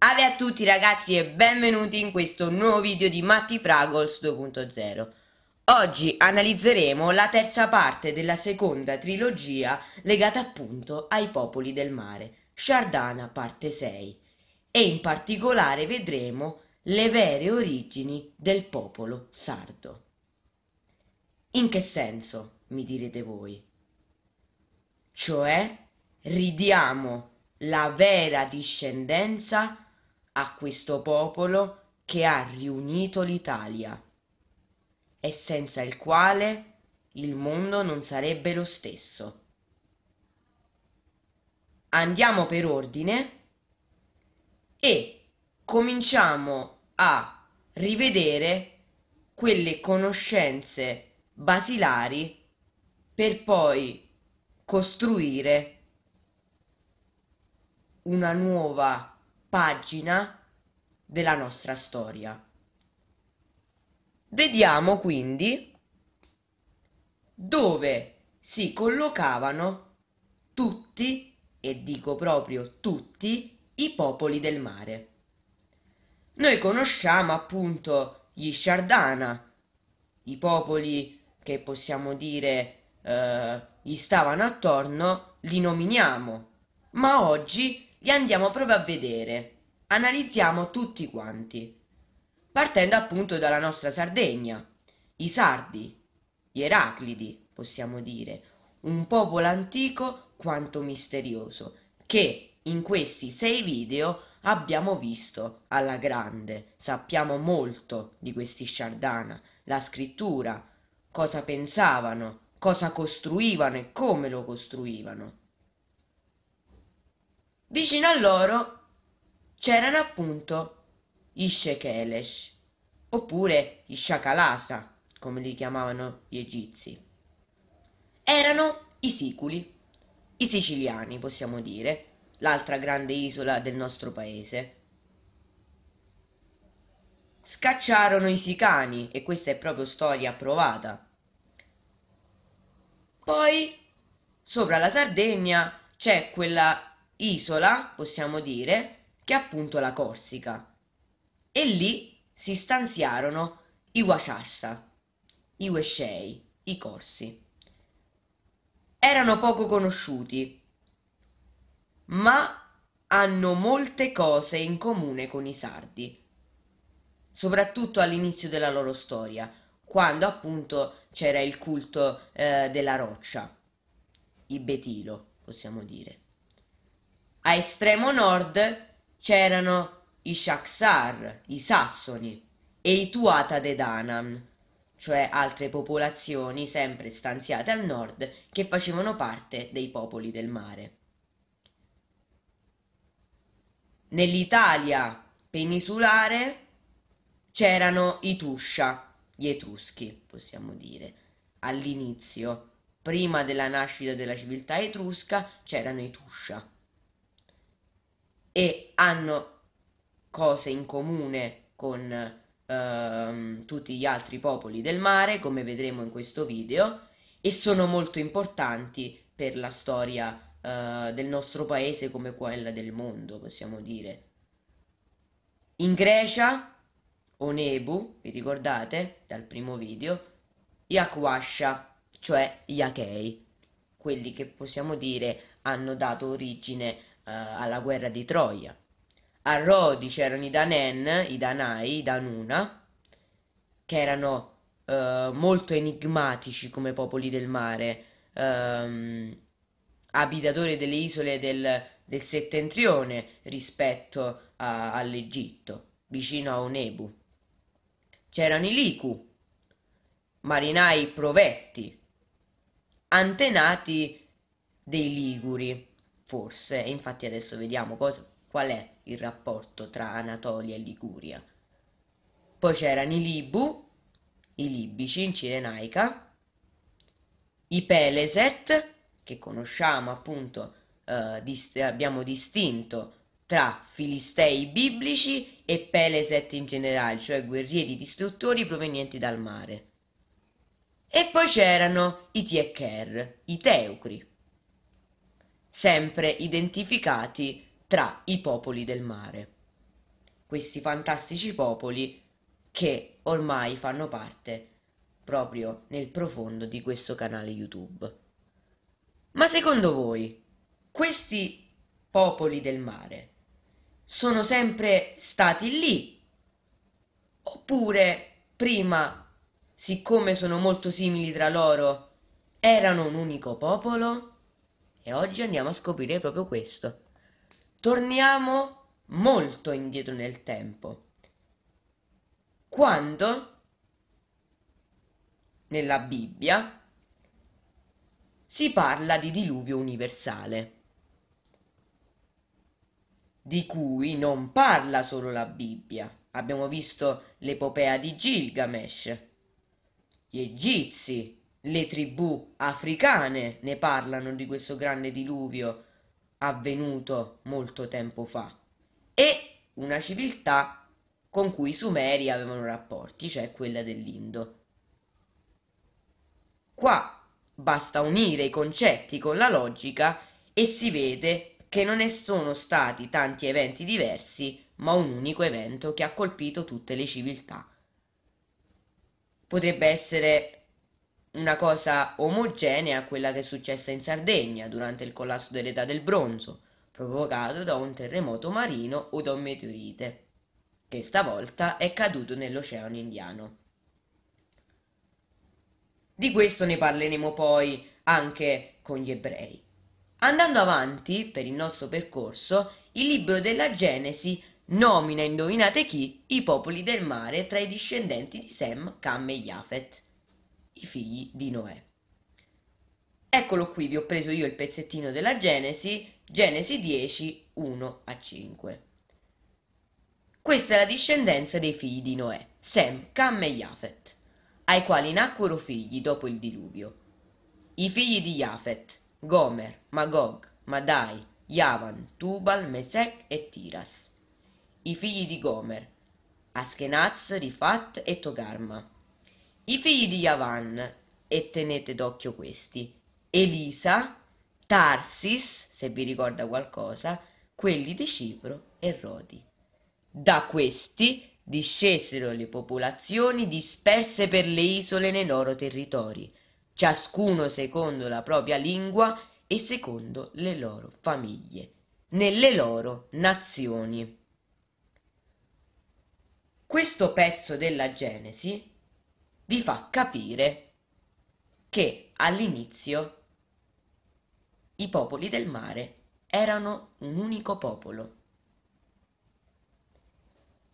Ave a tutti ragazzi e benvenuti in questo nuovo video di Matti Fragols 2.0 Oggi analizzeremo la terza parte della seconda trilogia legata appunto ai popoli del mare Shardana parte 6 e in particolare vedremo le vere origini del popolo sardo In che senso? mi direte voi Cioè ridiamo la vera discendenza a questo popolo che ha riunito l'Italia e senza il quale il mondo non sarebbe lo stesso. Andiamo per ordine e cominciamo a rivedere quelle conoscenze basilari per poi costruire una nuova pagina della nostra storia. Vediamo quindi dove si collocavano tutti, e dico proprio tutti, i popoli del mare. Noi conosciamo appunto gli Sciardana, i popoli che possiamo dire eh, gli stavano attorno, li nominiamo, ma oggi li andiamo proprio a vedere. Analizziamo tutti quanti, partendo appunto dalla nostra Sardegna, i Sardi, gli Eraclidi, possiamo dire, un popolo antico quanto misterioso, che in questi sei video abbiamo visto alla grande, sappiamo molto di questi sciardana, la scrittura, cosa pensavano, cosa costruivano e come lo costruivano. Vicino a loro c'erano appunto gli Shekelesh, oppure gli Shakalasa, come li chiamavano gli egizi. Erano i siculi, i siciliani possiamo dire, l'altra grande isola del nostro paese. Scacciarono i sicani e questa è proprio storia approvata. Poi, sopra la Sardegna, c'è quella isola, possiamo dire, che è appunto la Corsica. E lì si stanziarono i Wachasha, i Wescei, i Corsi. Erano poco conosciuti, ma hanno molte cose in comune con i Sardi, soprattutto all'inizio della loro storia, quando appunto c'era il culto eh, della roccia, il betilo, possiamo dire. A estremo nord c'erano i Shaksar, i Sassoni, e i Tuata Dedanan, cioè altre popolazioni sempre stanziate al nord che facevano parte dei popoli del mare. Nell'Italia peninsulare c'erano i Tuscia, gli Etruschi, possiamo dire, all'inizio. Prima della nascita della civiltà etrusca c'erano i Tuscia e hanno cose in comune con ehm, tutti gli altri popoli del mare, come vedremo in questo video, e sono molto importanti per la storia eh, del nostro paese come quella del mondo, possiamo dire. In Grecia, Onebu, vi ricordate dal primo video, Yakwasha, cioè gli Achei, quelli che possiamo dire hanno dato origine a eh, alla guerra di Troia. A Rodi c'erano i Danen, i Danai, i Danuna, che erano eh, molto enigmatici come popoli del mare, ehm, abitatori delle isole del, del settentrione rispetto all'Egitto, vicino a Onebu. C'erano i Liku, marinai provetti, antenati dei Liguri forse, infatti adesso vediamo cosa, qual è il rapporto tra Anatolia e Liguria. Poi c'erano i Libu, i Libici in Cirenaica, i Peleset, che conosciamo appunto, eh, dist abbiamo distinto tra filistei biblici e Peleset in generale, cioè guerrieri distruttori provenienti dal mare. E poi c'erano i Tiecher, i Teucri, sempre identificati tra i popoli del mare. Questi fantastici popoli che ormai fanno parte proprio nel profondo di questo canale YouTube. Ma secondo voi, questi popoli del mare sono sempre stati lì? Oppure prima, siccome sono molto simili tra loro, erano un unico popolo? E oggi andiamo a scoprire proprio questo. Torniamo molto indietro nel tempo. Quando nella Bibbia si parla di diluvio universale, di cui non parla solo la Bibbia. Abbiamo visto l'epopea di Gilgamesh, gli Egizi, le tribù africane ne parlano di questo grande diluvio avvenuto molto tempo fa e una civiltà con cui i Sumeri avevano rapporti, cioè quella dell'Indo. Qua basta unire i concetti con la logica e si vede che non ne sono stati tanti eventi diversi, ma un unico evento che ha colpito tutte le civiltà. Potrebbe essere una cosa omogenea a quella che è successa in Sardegna durante il collasso dell'età del bronzo, provocato da un terremoto marino o da un meteorite, che stavolta è caduto nell'Oceano Indiano. Di questo ne parleremo poi anche con gli ebrei. Andando avanti per il nostro percorso, il libro della Genesi nomina, indovinate chi, i popoli del mare tra i discendenti di Sem, Cam e Japheth i figli di Noè. Eccolo qui, vi ho preso io il pezzettino della Genesi, Genesi 10, 1 a 5. Questa è la discendenza dei figli di Noè, Sem, Cam e Jafet, ai quali nacquero figli dopo il diluvio. I figli di Jafet, Gomer, Magog, Madai, Yavan, Tubal, Mesec e Tiras. I figli di Gomer, Askenaz, Rifat e Togarma. I figli di Yavan, e tenete d'occhio questi, Elisa, Tarsis, se vi ricorda qualcosa, quelli di Cipro e Rodi. Da questi discesero le popolazioni disperse per le isole nei loro territori, ciascuno secondo la propria lingua e secondo le loro famiglie, nelle loro nazioni. Questo pezzo della Genesi vi fa capire che all'inizio i popoli del mare erano un unico popolo,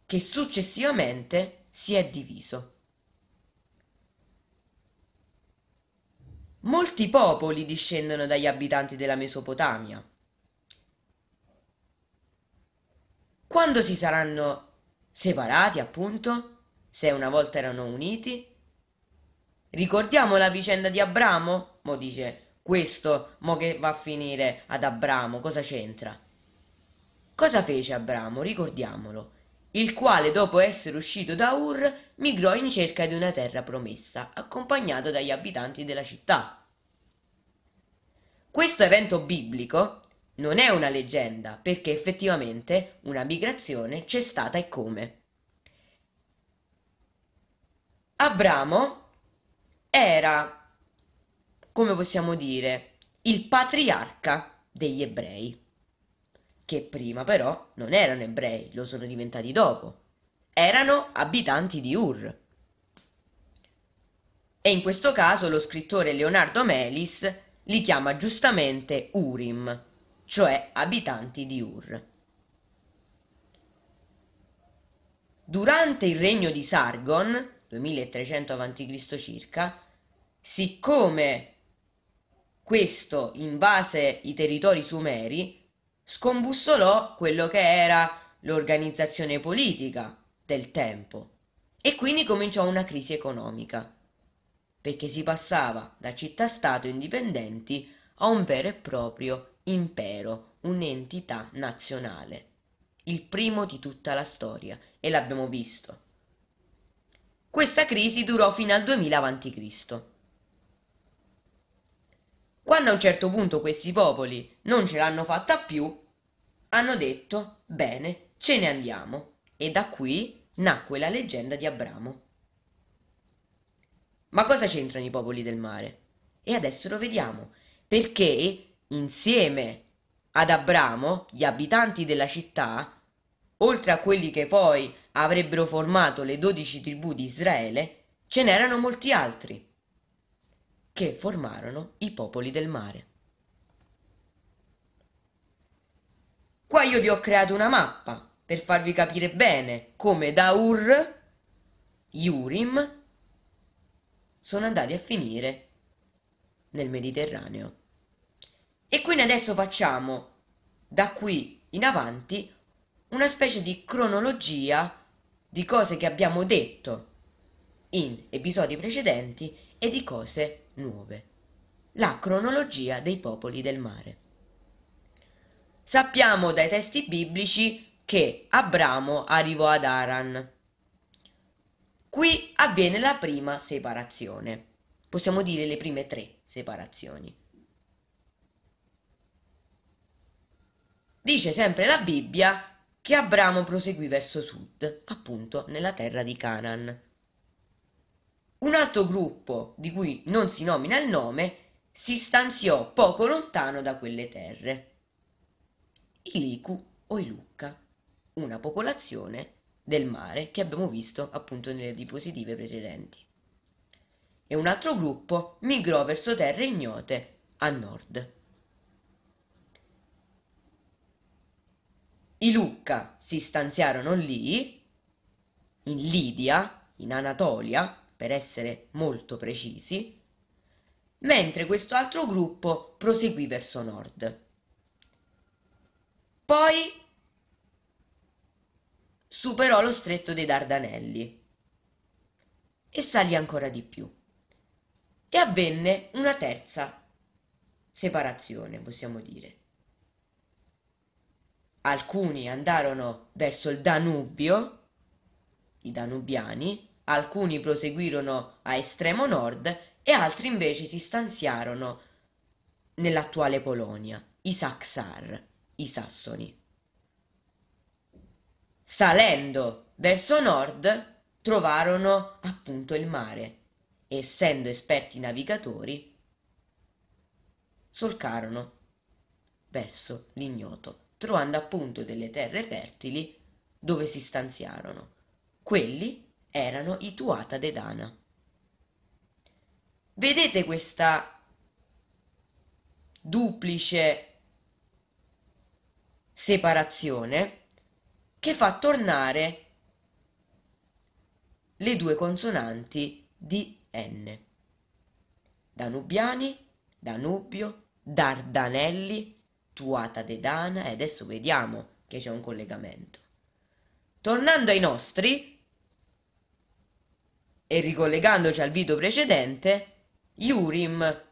che successivamente si è diviso. Molti popoli discendono dagli abitanti della Mesopotamia. Quando si saranno separati, appunto, se una volta erano uniti, Ricordiamo la vicenda di Abramo? Mo dice, questo mo che va a finire ad Abramo, cosa c'entra? Cosa fece Abramo? Ricordiamolo. Il quale, dopo essere uscito da Ur, migrò in cerca di una terra promessa, accompagnato dagli abitanti della città. Questo evento biblico non è una leggenda, perché effettivamente una migrazione c'è stata e come. Abramo era, come possiamo dire, il patriarca degli ebrei, che prima però non erano ebrei, lo sono diventati dopo, erano abitanti di Ur. E in questo caso lo scrittore Leonardo Melis li chiama giustamente Urim, cioè abitanti di Ur. Durante il regno di Sargon, 2300 a.C., circa, siccome questo invase i territori sumeri, scombussolò quello che era l'organizzazione politica del tempo e quindi cominciò una crisi economica, perché si passava da città-stato indipendenti a un vero e proprio impero, un'entità nazionale, il primo di tutta la storia, e l'abbiamo visto. Questa crisi durò fino al 2000 a.C. Quando a un certo punto questi popoli non ce l'hanno fatta più, hanno detto, bene, ce ne andiamo. E da qui nacque la leggenda di Abramo. Ma cosa c'entrano i popoli del mare? E adesso lo vediamo, perché insieme ad Abramo gli abitanti della città, oltre a quelli che poi avrebbero formato le dodici tribù di Israele, ce n'erano molti altri che formarono i popoli del mare. Qua io vi ho creato una mappa per farvi capire bene come da Ur, Iurim, sono andati a finire nel Mediterraneo. E quindi adesso facciamo da qui in avanti una specie di cronologia di cose che abbiamo detto in episodi precedenti e di cose nuove. La cronologia dei popoli del mare. Sappiamo dai testi biblici che Abramo arrivò ad Aran. Qui avviene la prima separazione, possiamo dire le prime tre separazioni. Dice sempre la Bibbia che Abramo proseguì verso sud, appunto nella terra di Canaan. Un altro gruppo, di cui non si nomina il nome, si stanziò poco lontano da quelle terre. I Licu o i Lucca, una popolazione del mare che abbiamo visto appunto nelle diapositive precedenti. E un altro gruppo migrò verso terre ignote a nord. I Lucca si stanziarono lì, in Lidia, in Anatolia, per essere molto precisi, mentre questo altro gruppo proseguì verso nord. Poi superò lo stretto dei Dardanelli e salì ancora di più. E avvenne una terza separazione, possiamo dire. Alcuni andarono verso il Danubio, i danubiani, alcuni proseguirono a estremo nord e altri invece si stanziarono nell'attuale Polonia, i Saksar, i Sassoni. Salendo verso nord trovarono appunto il mare, essendo esperti navigatori, solcarono verso l'ignoto, trovando appunto delle terre fertili dove si stanziarono. Quelli erano i Tuata de Dana. Vedete questa duplice separazione che fa tornare le due consonanti di N. Danubiani, Danubio, Dardanelli, Tuata de Dana e adesso vediamo che c'è un collegamento. Tornando ai nostri, e ricollegandoci al video precedente, gli Urim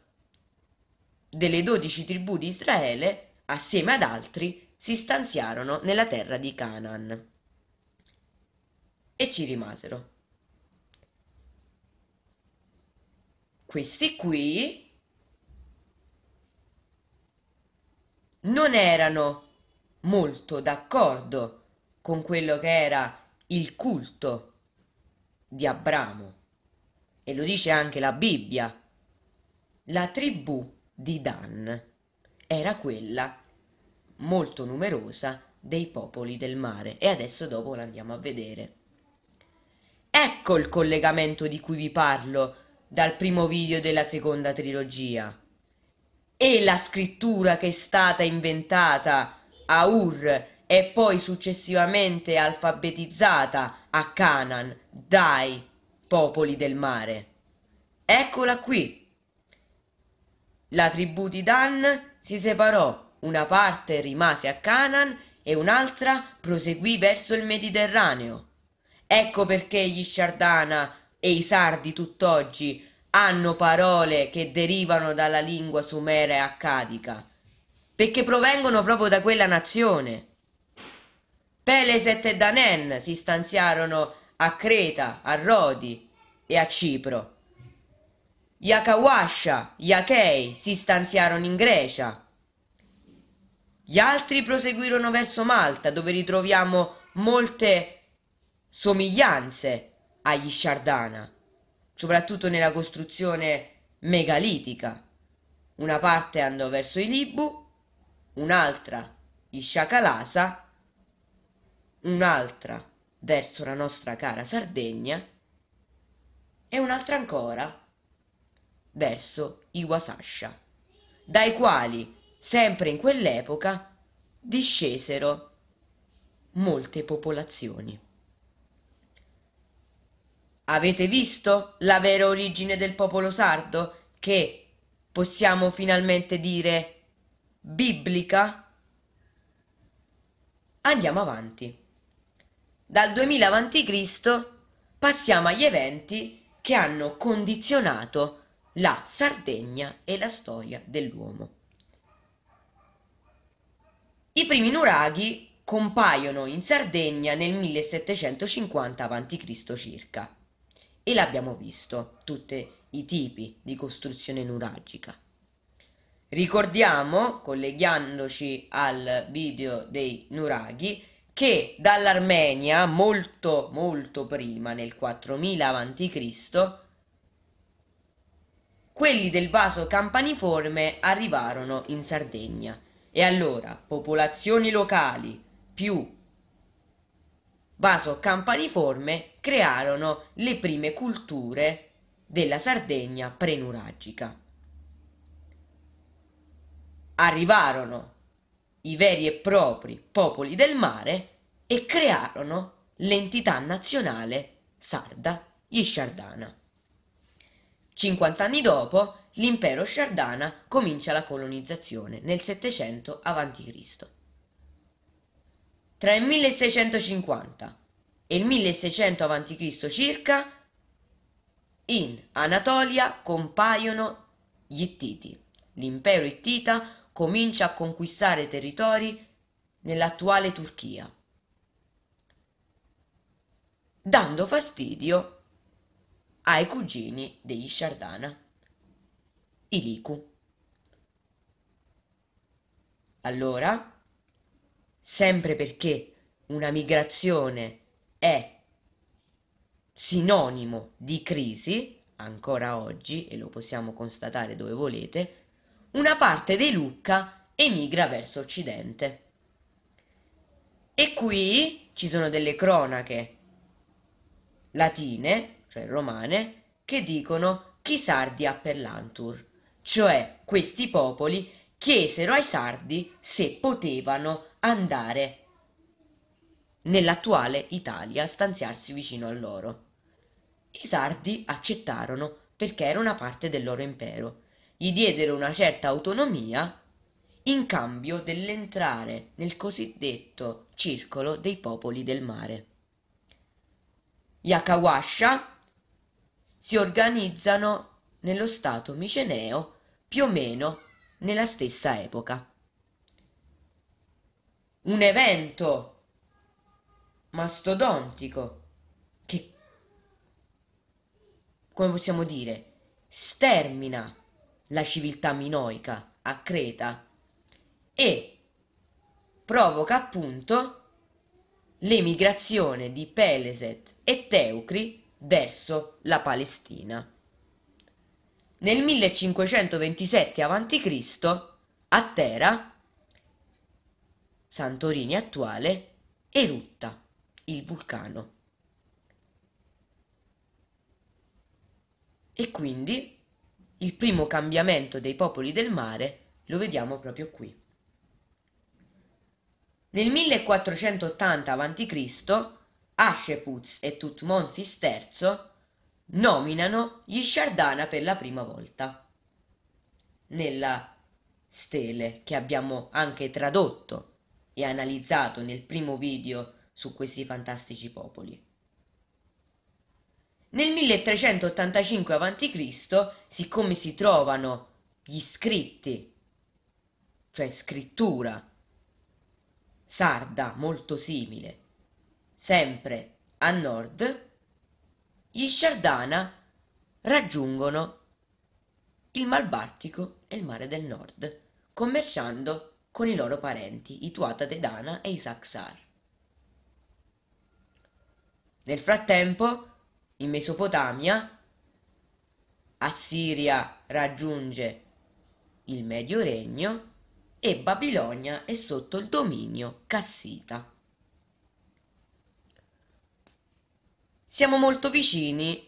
delle dodici tribù di Israele, assieme ad altri, si stanziarono nella terra di Canaan e ci rimasero. Questi qui non erano molto d'accordo con quello che era il culto di Abramo. E lo dice anche la Bibbia. La tribù di Dan era quella molto numerosa dei popoli del mare e adesso dopo andiamo a vedere. Ecco il collegamento di cui vi parlo dal primo video della seconda trilogia. E la scrittura che è stata inventata a Ur e poi successivamente alfabetizzata a Canaan, dai popoli del mare. Eccola qui. La tribù di Dan si separò, una parte rimase a Canaan e un'altra proseguì verso il Mediterraneo. Ecco perché gli Sciardana e i Sardi tutt'oggi hanno parole che derivano dalla lingua sumera e accadica, perché provengono proprio da quella nazione. Peleset e Danen si stanziarono a Creta, a Rodi e a Cipro. Gli gli Achei si stanziarono in Grecia. Gli altri proseguirono verso Malta, dove ritroviamo molte somiglianze agli Sciardana, soprattutto nella costruzione megalitica. Una parte andò verso i Libu, un'altra gli Sciacalasa un'altra verso la nostra cara Sardegna e un'altra ancora verso i dai quali, sempre in quell'epoca, discesero molte popolazioni. Avete visto la vera origine del popolo sardo che possiamo finalmente dire biblica? Andiamo avanti. Dal 2000 a.C. passiamo agli eventi che hanno condizionato la Sardegna e la storia dell'uomo. I primi nuraghi compaiono in Sardegna nel 1750 a.C. circa e l'abbiamo visto, tutti i tipi di costruzione nuragica. Ricordiamo, collegandoci al video dei nuraghi, che dall'Armenia, molto molto prima, nel 4000 a.C., quelli del vaso campaniforme arrivarono in Sardegna. E allora popolazioni locali più vaso campaniforme crearono le prime culture della Sardegna prenuragica. Arrivarono i veri e propri popoli del mare e crearono l'entità nazionale sarda, gli Sciardana. 50 anni dopo, l'impero Sciardana comincia la colonizzazione nel 700 a.C. Tra il 1650 e il 1600 a.C. circa, in Anatolia compaiono gli Ittiti. L'impero Ittita comincia a conquistare territori nell'attuale Turchia, dando fastidio ai cugini degli Sciardana, i Liku. Allora, sempre perché una migrazione è sinonimo di crisi, ancora oggi, e lo possiamo constatare dove volete, una parte dei Lucca emigra verso occidente. E qui ci sono delle cronache latine, cioè romane, che dicono chi sardi appellantur, cioè questi popoli chiesero ai sardi se potevano andare nell'attuale Italia a stanziarsi vicino a loro. I sardi accettarono perché era una parte del loro impero gli diedero una certa autonomia in cambio dell'entrare nel cosiddetto circolo dei popoli del mare. Gli Akawasha si organizzano nello stato miceneo più o meno nella stessa epoca. Un evento mastodontico che, come possiamo dire, stermina la civiltà minoica a Creta e provoca appunto l'emigrazione di Peleset e Teucri verso la Palestina. Nel 1527 a.C. a Tera, Santorini attuale, erutta il vulcano. E quindi il primo cambiamento dei popoli del mare lo vediamo proprio qui. Nel 1480 a.C. Asheputz e Tutmonsis III nominano gli Shardana per la prima volta. Nella stele che abbiamo anche tradotto e analizzato nel primo video su questi fantastici popoli. Nel 1385 a.C., siccome si trovano gli scritti, cioè scrittura sarda molto simile, sempre a nord, gli Sciardana raggiungono il Malbartico e il mare del nord, commerciando con i loro parenti, i Tuata Dana e i Saxar. Nel frattempo, in Mesopotamia, Assiria raggiunge il Medio Regno e Babilonia è sotto il dominio cassita. Siamo molto vicini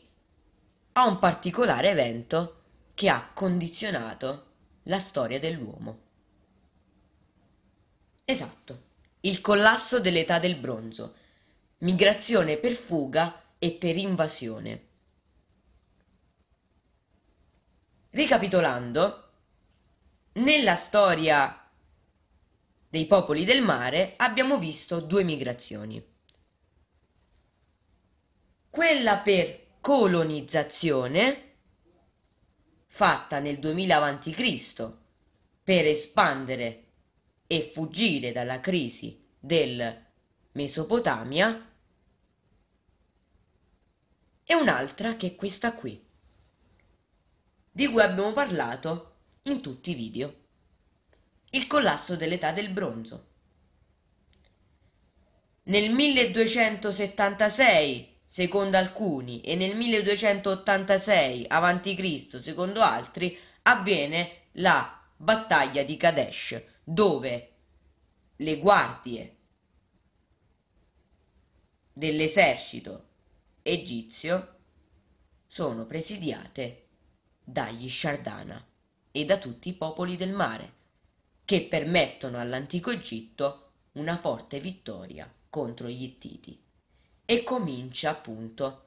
a un particolare evento che ha condizionato la storia dell'uomo. Esatto, il collasso dell'età del bronzo, migrazione per fuga e per invasione. Ricapitolando, nella storia dei popoli del mare abbiamo visto due migrazioni. Quella per colonizzazione, fatta nel 2000 a.C., per espandere e fuggire dalla crisi del Mesopotamia, e un'altra che è questa qui, di cui abbiamo parlato in tutti i video, il collasso dell'età del bronzo. Nel 1276, secondo alcuni, e nel 1286 a.C., secondo altri, avviene la battaglia di Kadesh, dove le guardie dell'esercito egizio sono presidiate dagli Sciardana e da tutti i popoli del mare, che permettono all'antico Egitto una forte vittoria contro gli Ittiti. E comincia appunto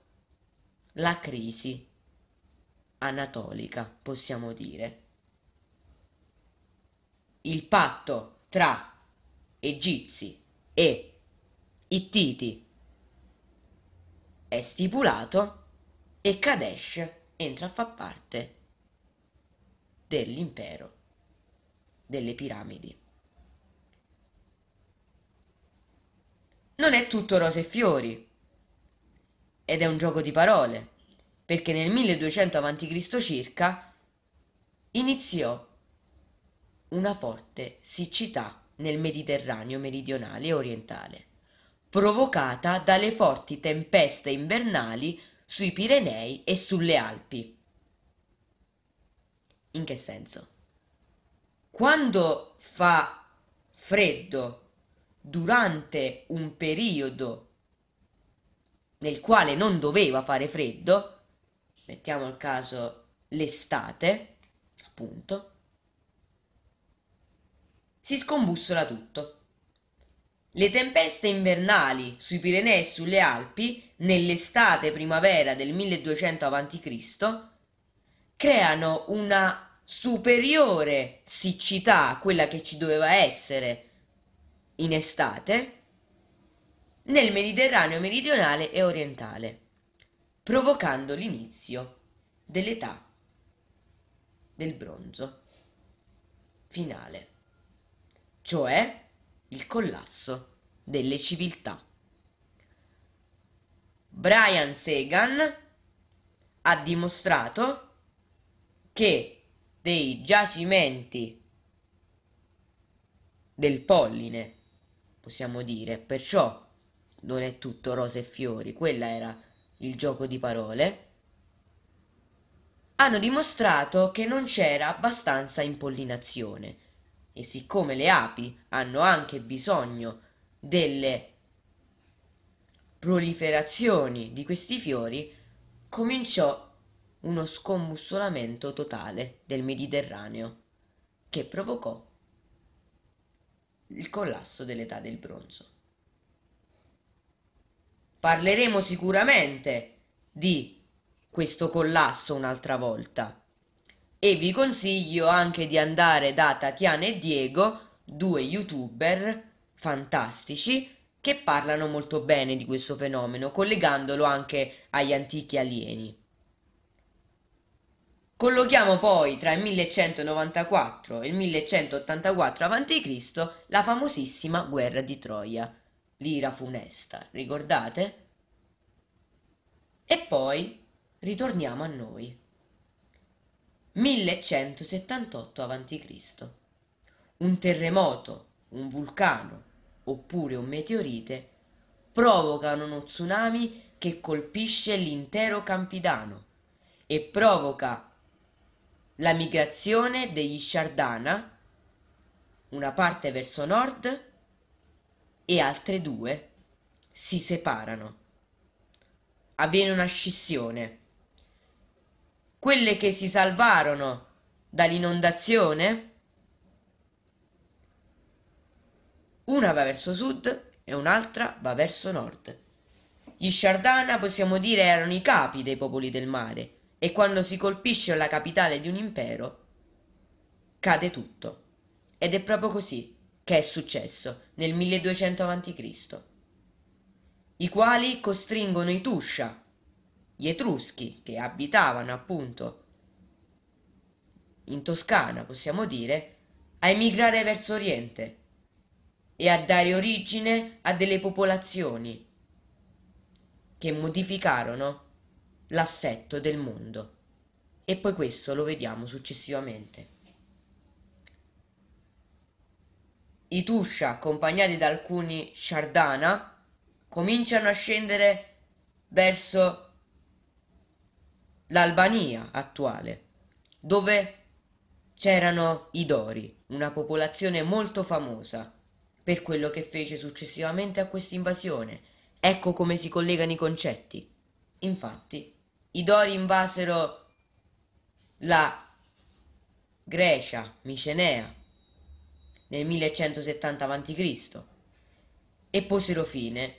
la crisi anatolica, possiamo dire. Il patto tra egizi e Ittiti è stipulato e Kadesh entra a far parte dell'impero delle piramidi. Non è tutto rose e fiori ed è un gioco di parole perché nel 1200 a.C. circa iniziò una forte siccità nel Mediterraneo meridionale e orientale provocata dalle forti tempeste invernali sui Pirenei e sulle Alpi. In che senso? Quando fa freddo durante un periodo nel quale non doveva fare freddo, mettiamo al caso l'estate, appunto, si scombussola tutto. Le tempeste invernali sui Pirenei e sulle Alpi, nell'estate-primavera del 1200 a.C., creano una superiore siccità a quella che ci doveva essere in estate nel Mediterraneo meridionale e orientale, provocando l'inizio dell'età del bronzo finale, cioè il collasso delle civiltà. Brian Sagan ha dimostrato che dei giacimenti del polline, possiamo dire, perciò non è tutto rose e fiori, quella era il gioco di parole, hanno dimostrato che non c'era abbastanza impollinazione e siccome le api hanno anche bisogno delle proliferazioni di questi fiori, cominciò uno scombussolamento totale del Mediterraneo che provocò il collasso dell'età del bronzo. Parleremo sicuramente di questo collasso un'altra volta e vi consiglio anche di andare da Tatiana e Diego, due youtuber fantastici che parlano molto bene di questo fenomeno, collegandolo anche agli antichi alieni. Collochiamo poi tra il 1194 e il 1184 a.C. la famosissima guerra di Troia, l'ira funesta, ricordate? E poi ritorniamo a noi. 1178 a.C. Un terremoto, un vulcano oppure un meteorite provocano uno tsunami che colpisce l'intero Campidano e provoca la migrazione degli Sciardana, una parte verso nord e altre due si separano. Avviene una scissione quelle che si salvarono dall'inondazione, una va verso sud e un'altra va verso nord. Gli Sciardana possiamo dire erano i capi dei popoli del mare e quando si colpisce la capitale di un impero cade tutto. Ed è proprio così che è successo nel 1200 a.C. I quali costringono i Tuscia gli Etruschi che abitavano appunto in Toscana, possiamo dire, a emigrare verso Oriente e a dare origine a delle popolazioni che modificarono l'assetto del mondo. E poi questo lo vediamo successivamente. I Tuscia, accompagnati da alcuni Sciardana, cominciano a scendere verso l'Albania attuale, dove c'erano i Dori, una popolazione molto famosa per quello che fece successivamente a questa invasione. Ecco come si collegano i concetti. Infatti, i Dori invasero la Grecia, Micenea, nel 1170 a.C. e posero fine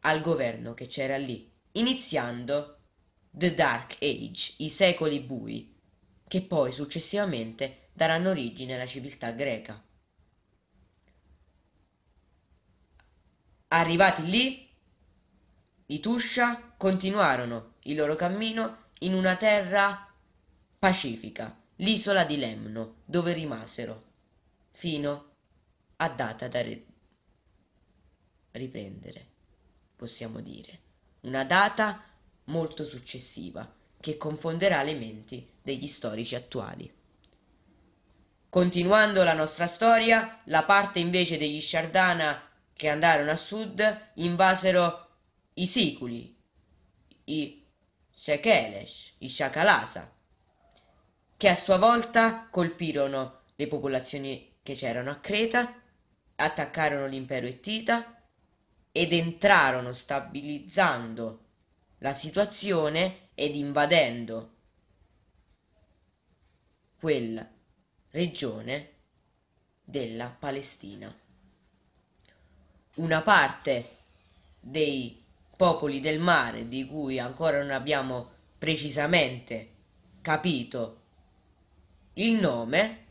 al governo che c'era lì iniziando The Dark Age, i secoli bui, che poi successivamente daranno origine alla civiltà greca. Arrivati lì, i Tuscia continuarono il loro cammino in una terra pacifica, l'isola di Lemno, dove rimasero fino a data da riprendere, possiamo dire una data molto successiva che confonderà le menti degli storici attuali. Continuando la nostra storia, la parte invece degli Sciardana che andarono a sud invasero i Siculi, i Shekelesh, i Shakalasa, che a sua volta colpirono le popolazioni che c'erano a Creta, attaccarono l'impero Ettita ed entrarono stabilizzando la situazione ed invadendo quella regione della Palestina. Una parte dei popoli del mare di cui ancora non abbiamo precisamente capito il nome,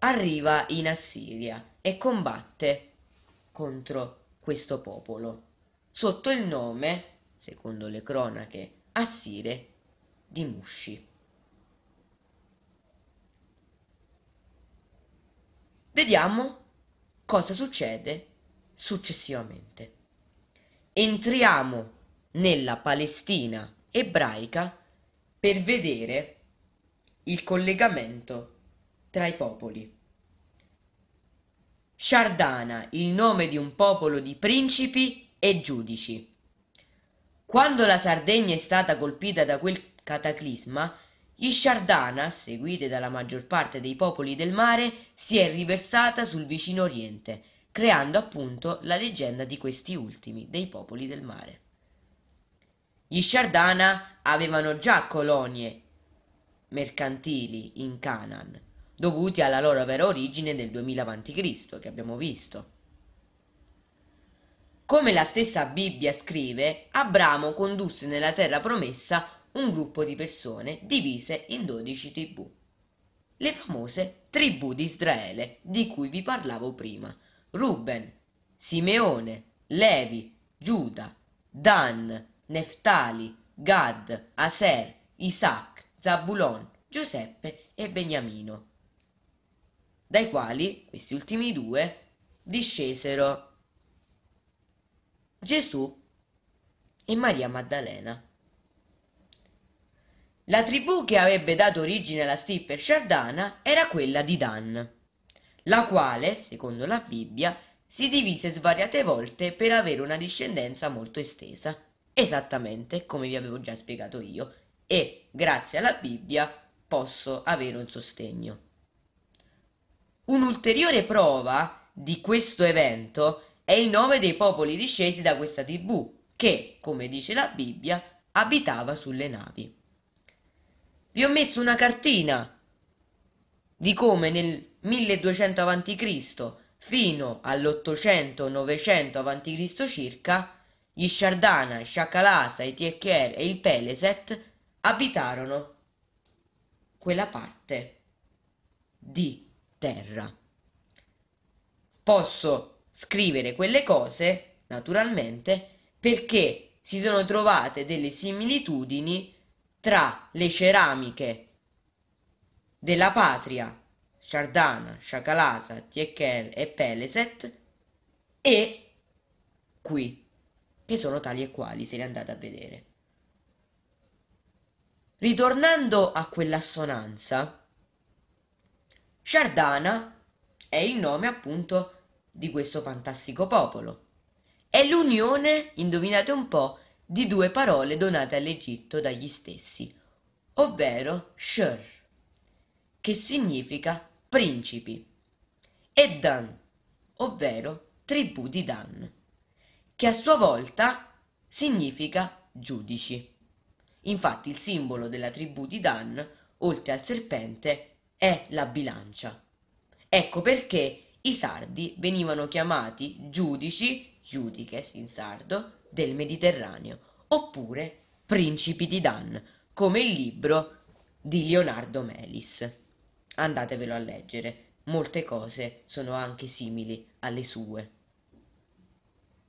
arriva in Assiria e combatte contro questo popolo, sotto il nome, secondo le cronache assire, di Mushi. Vediamo cosa succede successivamente. Entriamo nella Palestina ebraica per vedere il collegamento tra i popoli. Sciardana, il nome di un popolo di principi e giudici. Quando la Sardegna è stata colpita da quel cataclisma, gli Sciardana, seguite dalla maggior parte dei popoli del mare, si è riversata sul vicino Oriente, creando appunto la leggenda di questi ultimi, dei popoli del mare. Gli Sciardana avevano già colonie mercantili in Canaan dovuti alla loro vera origine del 2000 a.C., che abbiamo visto. Come la stessa Bibbia scrive, Abramo condusse nella terra promessa un gruppo di persone divise in dodici tribù. Le famose tribù di Israele, di cui vi parlavo prima. Ruben, Simeone, Levi, Giuda, Dan, Neftali, Gad, Aser, Isaac, Zabulon, Giuseppe e Beniamino dai quali questi ultimi due discesero Gesù e Maria Maddalena. La tribù che avrebbe dato origine alla stirpe sciardana era quella di Dan, la quale, secondo la Bibbia, si divise svariate volte per avere una discendenza molto estesa, esattamente come vi avevo già spiegato io, e grazie alla Bibbia posso avere un sostegno. Un'ulteriore prova di questo evento è il nome dei popoli discesi da questa tribù, che, come dice la Bibbia, abitava sulle navi. Vi ho messo una cartina di come nel 1200 a.C. fino all'800-900 a.C. circa gli Sciardana, Shakalasa, i Tiekher e il Peleset abitarono quella parte di terra. Posso scrivere quelle cose, naturalmente, perché si sono trovate delle similitudini tra le ceramiche della patria, Sardana, Shacalasa, Tiekel e Peleset, e qui, che sono tali e quali, se le andate a vedere. Ritornando a quell'assonanza, Shardana è il nome appunto di questo fantastico popolo. È l'unione, indovinate un po', di due parole donate all'Egitto dagli stessi, ovvero Shur, che significa principi, e Dan, ovvero tribù di Dan, che a sua volta significa giudici. Infatti il simbolo della tribù di Dan, oltre al serpente, è la bilancia. Ecco perché i sardi venivano chiamati giudici, giudiches in sardo, del Mediterraneo, oppure principi di Dan, come il libro di Leonardo Melis. Andatevelo a leggere, molte cose sono anche simili alle sue.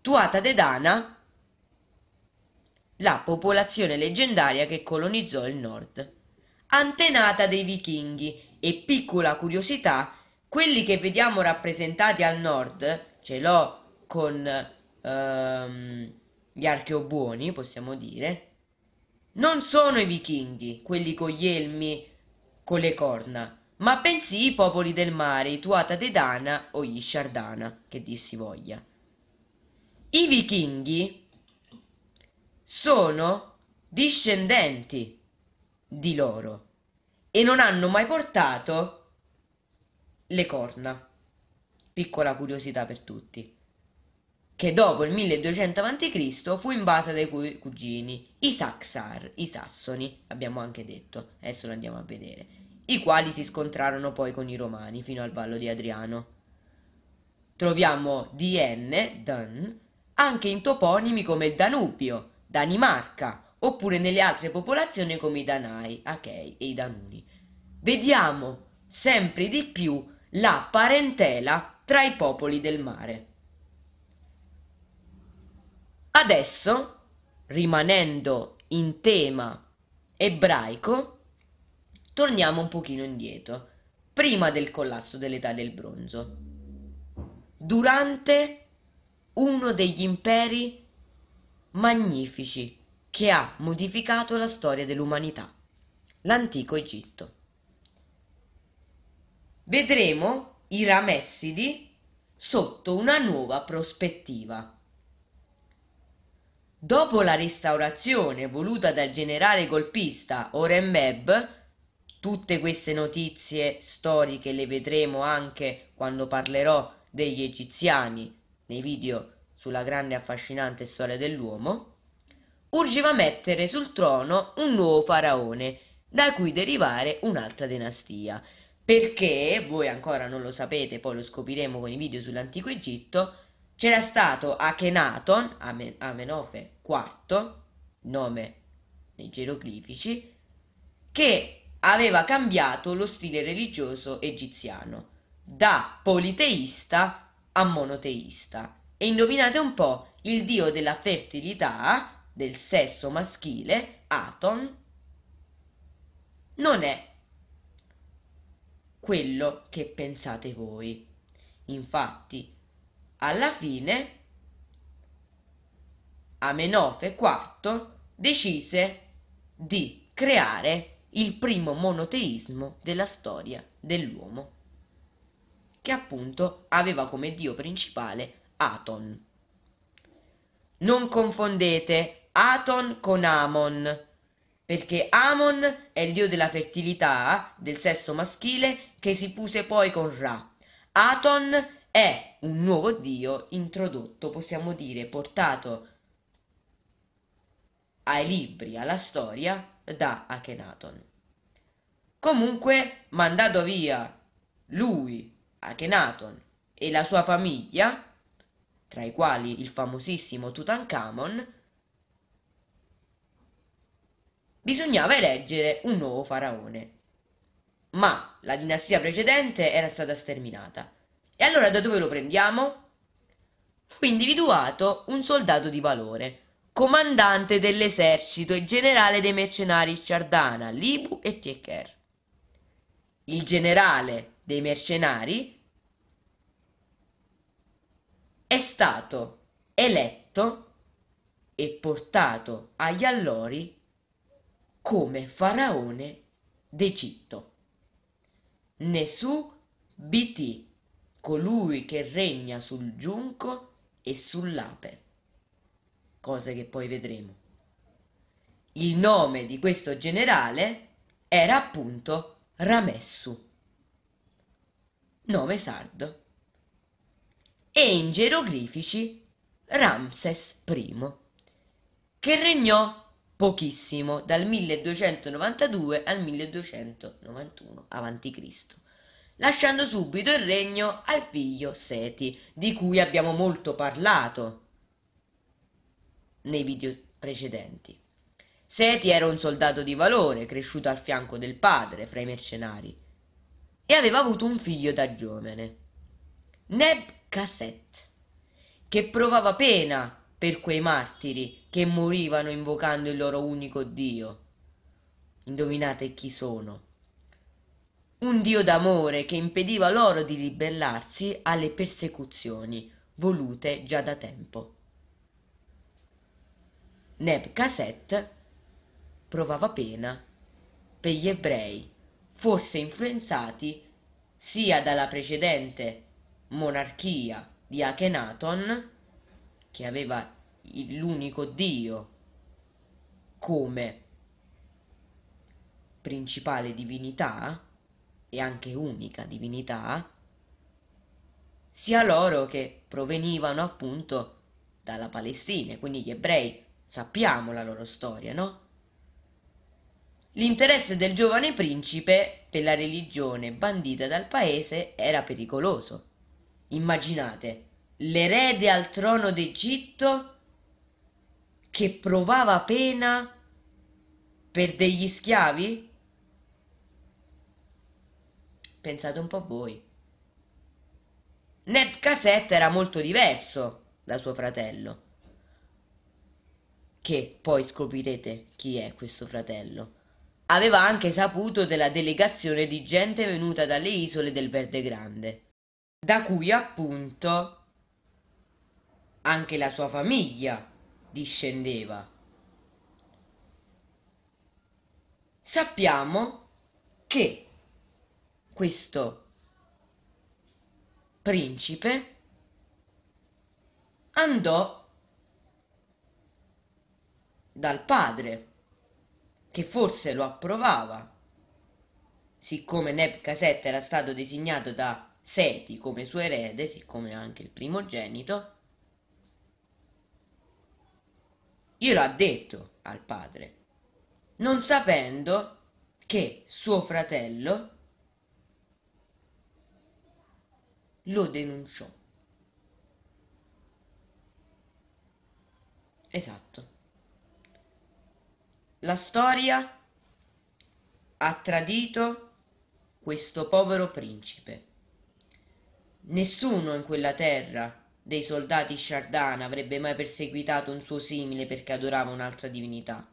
Tuata de Dana, la popolazione leggendaria che colonizzò il nord. Antenata dei vichinghi e piccola curiosità, quelli che vediamo rappresentati al nord, ce l'ho con ehm, gli archeobuoni, possiamo dire, non sono i vichinghi, quelli con gli elmi, con le corna, ma bensì i popoli del mare, i Tuata Dana o gli Sciardana, che dir si voglia. I vichinghi sono discendenti di loro e non hanno mai portato le corna. Piccola curiosità per tutti. Che dopo il 1200 a.C. fu invasa dai cugini, i Saxar, i Sassoni, abbiamo anche detto, adesso lo andiamo a vedere, i quali si scontrarono poi con i Romani fino al vallo di Adriano. Troviamo DN, Dan, anche in toponimi come Danubio, Danimarca, oppure nelle altre popolazioni come i Danai, Achei e i Danuni. Vediamo sempre di più la parentela tra i popoli del mare. Adesso, rimanendo in tema ebraico, torniamo un pochino indietro, prima del collasso dell'età del bronzo. Durante uno degli imperi magnifici che ha modificato la storia dell'umanità, l'antico Egitto. Vedremo i Ramessidi sotto una nuova prospettiva. Dopo la restaurazione voluta dal generale golpista Orembeb, tutte queste notizie storiche le vedremo anche quando parlerò degli egiziani nei video sulla grande e affascinante storia dell'uomo, urgeva mettere sul trono un nuovo faraone, da cui derivare un'altra dinastia. Perché, voi ancora non lo sapete, poi lo scopriremo con i video sull'antico Egitto, c'era stato Akhenaton, Amen- Amenofe IV, nome nei geroglifici, che aveva cambiato lo stile religioso egiziano da politeista a monoteista. E indovinate un po', il dio della fertilità del sesso maschile, Aton, non è quello che pensate voi. Infatti, alla fine, Amenofe IV decise di creare il primo monoteismo della storia dell'uomo, che appunto aveva come dio principale Aton. Non confondete Aton con Amon, perché Amon è il dio della fertilità del sesso maschile che si fuse poi con Ra. Aton è un nuovo dio introdotto, possiamo dire, portato ai libri, alla storia, da Achenaton. Comunque, mandato via lui, Achenaton, e la sua famiglia, tra i quali il famosissimo Tutankhamon, bisognava eleggere un nuovo faraone. Ma la dinastia precedente era stata sterminata. E allora da dove lo prendiamo? Fu individuato un soldato di valore, comandante dell'esercito e generale dei mercenari Ciardana, Libu e Tieker. Il generale dei mercenari è stato eletto e portato agli allori come faraone d'Egitto. Nesù BT, colui che regna sul giunco e sull'ape, cose che poi vedremo. Il nome di questo generale era appunto Ramessu, nome sardo, e in geroglifici Ramses I, che regnò pochissimo, dal 1292 al 1291 a.C., lasciando subito il regno al figlio Seti, di cui abbiamo molto parlato nei video precedenti. Seti era un soldato di valore, cresciuto al fianco del padre fra i mercenari, e aveva avuto un figlio da giovane, Neb Casset, che provava pena per quei martiri che morivano invocando il loro unico Dio. Indovinate chi sono. Un Dio d'amore che impediva loro di ribellarsi alle persecuzioni volute già da tempo. Nebcaset provava pena per gli ebrei, forse influenzati sia dalla precedente monarchia di Akhenaton che aveva l'unico Dio come principale divinità e anche unica divinità, sia loro che provenivano appunto dalla Palestina, quindi gli ebrei, sappiamo la loro storia, no? L'interesse del giovane principe per la religione bandita dal paese era pericoloso. Immaginate, l'erede al trono d'Egitto che provava pena per degli schiavi? Pensate un po' voi. Nebcaset era molto diverso da suo fratello, che poi scoprirete chi è questo fratello. Aveva anche saputo della delegazione di gente venuta dalle isole del Verde Grande, da cui appunto anche la sua famiglia discendeva. Sappiamo che questo principe andò dal padre, che forse lo approvava, siccome Nebcaset era stato designato da Seti come suo erede, siccome anche il primogenito, glielo ha detto al padre, non sapendo che suo fratello lo denunciò. Esatto. La storia ha tradito questo povero principe. Nessuno in quella terra dei soldati Sciardana avrebbe mai perseguitato un suo simile perché adorava un'altra divinità.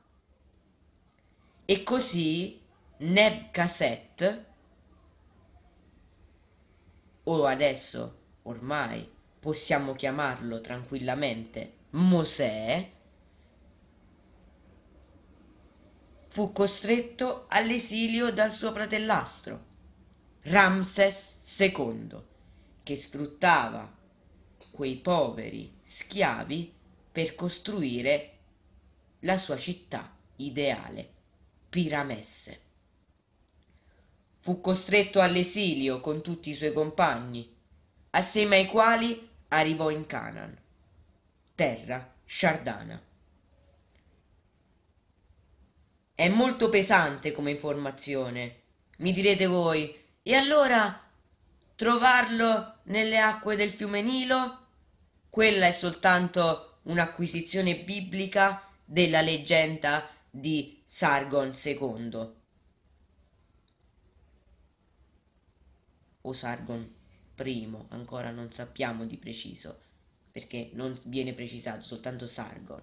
E così Nebcaset, o adesso ormai possiamo chiamarlo tranquillamente Mosè, fu costretto all'esilio dal suo fratellastro Ramses II, che sfruttava quei poveri schiavi per costruire la sua città ideale, Piramesse. Fu costretto all'esilio con tutti i suoi compagni, assieme ai quali arrivò in Canaan, terra sciardana. È molto pesante come informazione. Mi direte voi, e allora trovarlo nelle acque del fiume Nilo? quella è soltanto un'acquisizione biblica della leggenda di Sargon II. O Sargon I, ancora non sappiamo di preciso, perché non viene precisato, soltanto Sargon.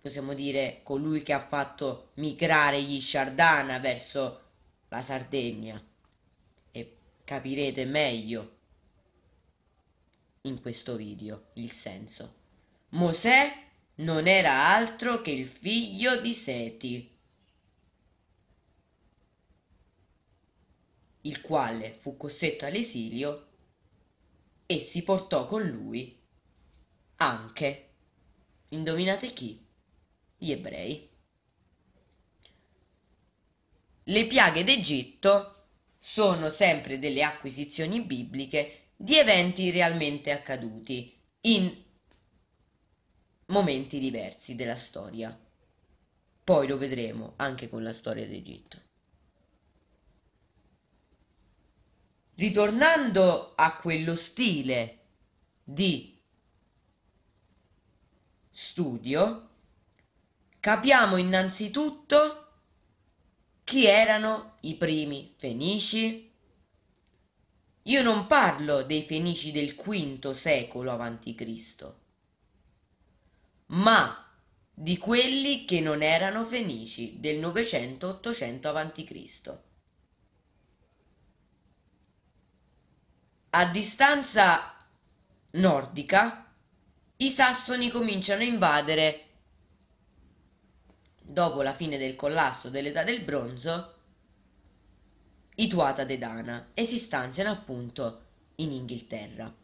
Possiamo dire colui che ha fatto migrare gli Shardana verso la Sardegna. E capirete meglio in questo video il senso. Mosè non era altro che il figlio di Seti, il quale fu costretto all'esilio e si portò con lui anche, indovinate chi? Gli ebrei. Le piaghe d'Egitto sono sempre delle acquisizioni bibliche di eventi realmente accaduti in momenti diversi della storia. Poi lo vedremo anche con la storia d'Egitto. Ritornando a quello stile di studio, capiamo innanzitutto chi erano i primi fenici, io non parlo dei fenici del V secolo a.C., ma di quelli che non erano fenici del 900-800 a.C. A distanza nordica, i sassoni cominciano a invadere, dopo la fine del collasso dell'età del bronzo, i Ituata de Dana e si stanziano appunto in Inghilterra.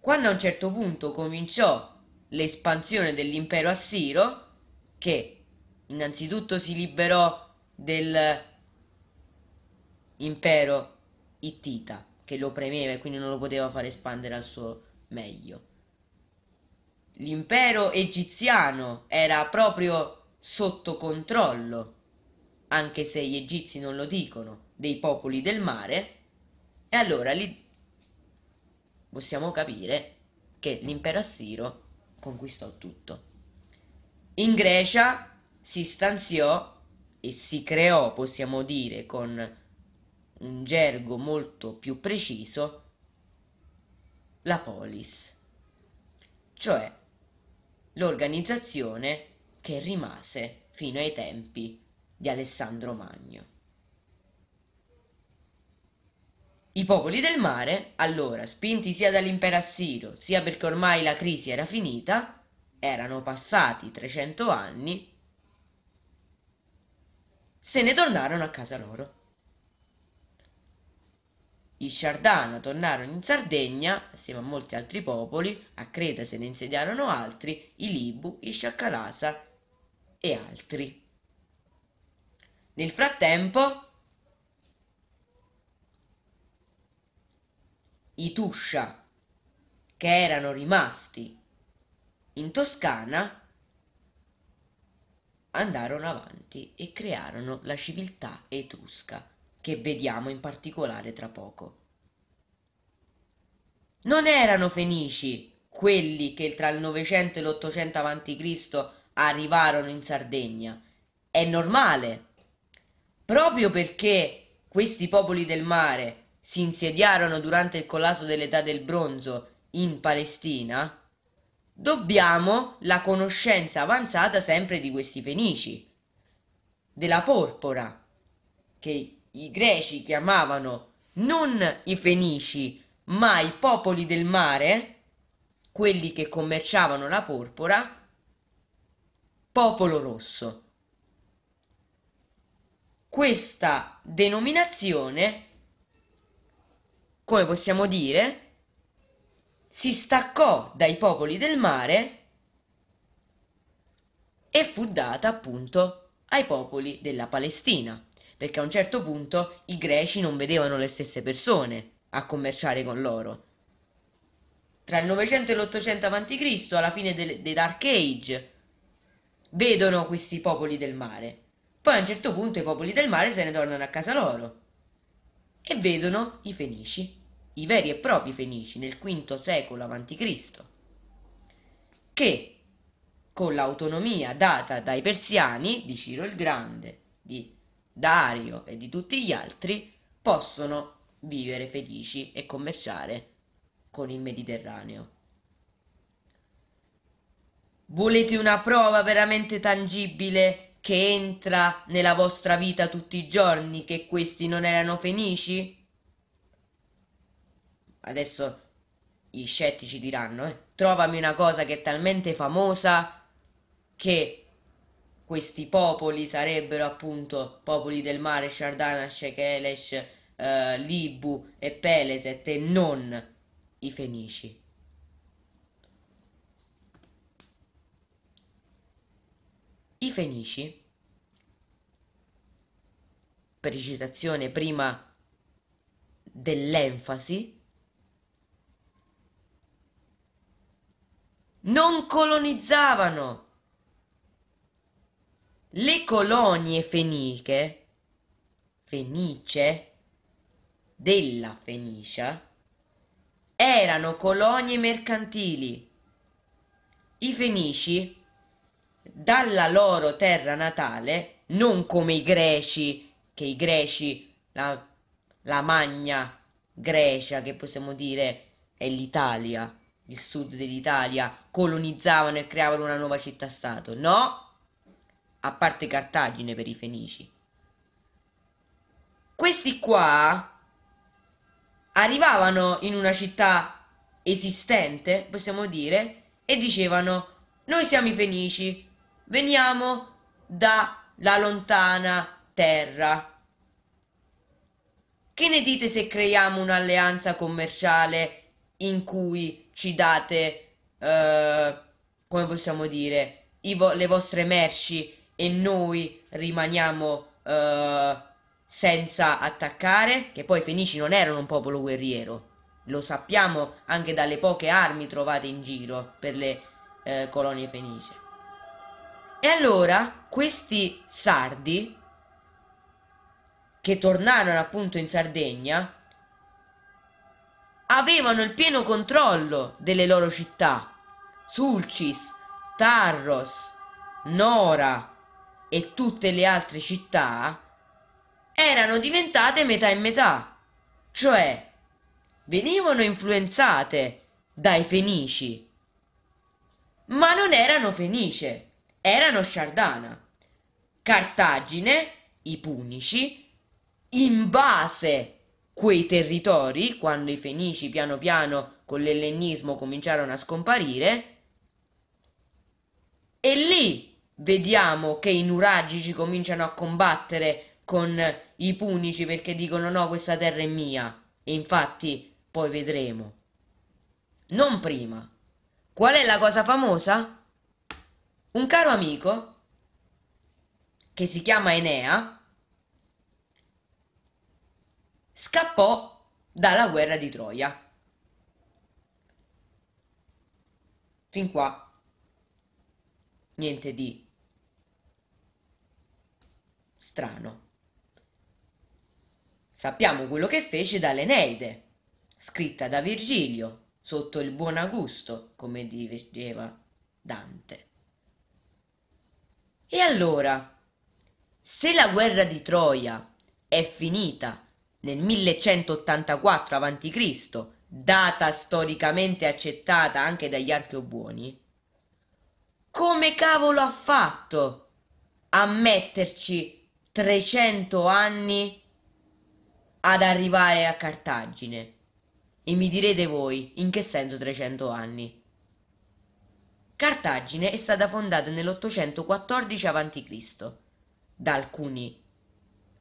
Quando a un certo punto cominciò l'espansione dell'impero assiro, che innanzitutto si liberò dell'impero ittita, che lo premeva e quindi non lo poteva far espandere al suo meglio. L'impero egiziano era proprio sotto controllo anche se gli egizi non lo dicono, dei popoli del mare, e allora lì possiamo capire che l'impero assiro conquistò tutto. In Grecia si stanziò e si creò, possiamo dire, con un gergo molto più preciso, la polis, cioè l'organizzazione che rimase fino ai tempi di Alessandro Magno. I popoli del mare, allora, spinti sia dall'impero assiro, sia perché ormai la crisi era finita, erano passati 300 anni, se ne tornarono a casa loro. I Sciardano tornarono in Sardegna, assieme a molti altri popoli, a Creta se ne insediarono altri, i Libu, i Sciaccalasa e altri. Nel frattempo, i Tuscia, che erano rimasti in Toscana, andarono avanti e crearono la civiltà etrusca, che vediamo in particolare tra poco. Non erano fenici quelli che tra il 900 e l'800 a.C. arrivarono in Sardegna. È normale Proprio perché questi popoli del mare si insediarono durante il collasso dell'età del bronzo in Palestina, dobbiamo la conoscenza avanzata sempre di questi fenici, della porpora, che i greci chiamavano non i fenici, ma i popoli del mare, quelli che commerciavano la porpora, popolo rosso questa denominazione, come possiamo dire, si staccò dai popoli del mare e fu data appunto ai popoli della Palestina, perché a un certo punto i greci non vedevano le stesse persone a commerciare con loro. Tra il 900 e l'800 a.C., alla fine dei Dark Age, vedono questi popoli del mare poi a un certo punto i popoli del mare se ne tornano a casa loro e vedono i Fenici, i veri e propri Fenici nel V secolo a.C., che con l'autonomia data dai persiani di Ciro il Grande, di Dario e di tutti gli altri, possono vivere felici e commerciare con il Mediterraneo. Volete una prova veramente tangibile che entra nella vostra vita tutti i giorni, che questi non erano fenici? Adesso gli scettici diranno, eh, trovami una cosa che è talmente famosa che questi popoli sarebbero appunto popoli del mare, Shardana, Shekelesh, eh, Libu e Peleset e non i fenici. I Fenici, precisazione prima dell'enfasi, non colonizzavano. Le colonie feniche, fenice, della Fenicia, erano colonie mercantili. I Fenici dalla loro terra natale, non come i greci, che i greci, la, la magna Grecia, che possiamo dire è l'Italia, il sud dell'Italia, colonizzavano e creavano una nuova città-stato. No, a parte Cartagine per i Fenici. Questi qua arrivavano in una città esistente, possiamo dire, e dicevano noi siamo i Fenici, Veniamo dalla lontana terra. Che ne dite se creiamo un'alleanza commerciale in cui ci date, eh, come possiamo dire, vo le vostre merci e noi rimaniamo eh, senza attaccare? Che poi i Fenici non erano un popolo guerriero, lo sappiamo anche dalle poche armi trovate in giro per le eh, colonie fenice. E allora questi sardi, che tornarono appunto in Sardegna, avevano il pieno controllo delle loro città. Sulcis, Tarros, Nora e tutte le altre città erano diventate metà e metà, cioè venivano influenzate dai fenici, ma non erano fenice erano Sciardana. Cartagine, i Punici, invase quei territori quando i Fenici piano piano con l'ellenismo cominciarono a scomparire e lì vediamo che i nuragici cominciano a combattere con i punici perché dicono no questa terra è mia e infatti poi vedremo non prima qual è la cosa famosa? Un caro amico, che si chiama Enea, scappò dalla guerra di Troia. Fin qua, niente di strano. Sappiamo quello che fece dall'Eneide, scritta da Virgilio, sotto il buon gusto, come diceva Dante. E allora, se la guerra di Troia è finita nel 1184 a.C., data storicamente accettata anche dagli archeobuoni, come cavolo ha fatto a metterci 300 anni ad arrivare a Cartagine? E mi direte voi, in che senso 300 anni? Cartagine è stata fondata nell'814 a.C. da alcuni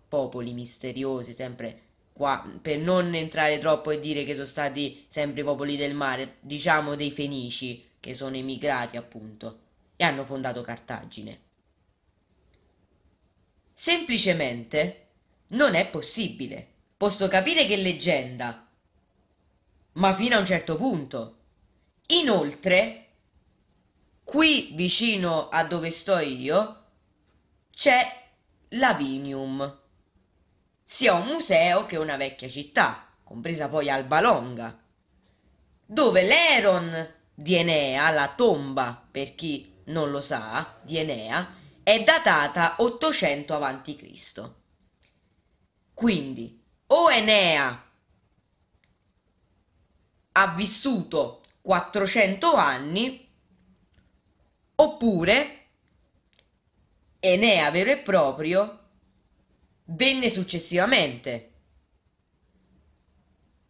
popoli misteriosi, sempre qua, per non entrare troppo e dire che sono stati sempre i popoli del mare, diciamo dei Fenici, che sono emigrati appunto, e hanno fondato Cartagine. Semplicemente non è possibile. Posso capire che leggenda, ma fino a un certo punto. Inoltre, qui vicino a dove sto io c'è Lavinium, sia un museo che una vecchia città, compresa poi Alba Longa, dove l'Eron di Enea, la tomba per chi non lo sa, di Enea, è datata 800 a.C. Quindi, o Enea ha vissuto 400 anni oppure Enea vero e proprio venne successivamente.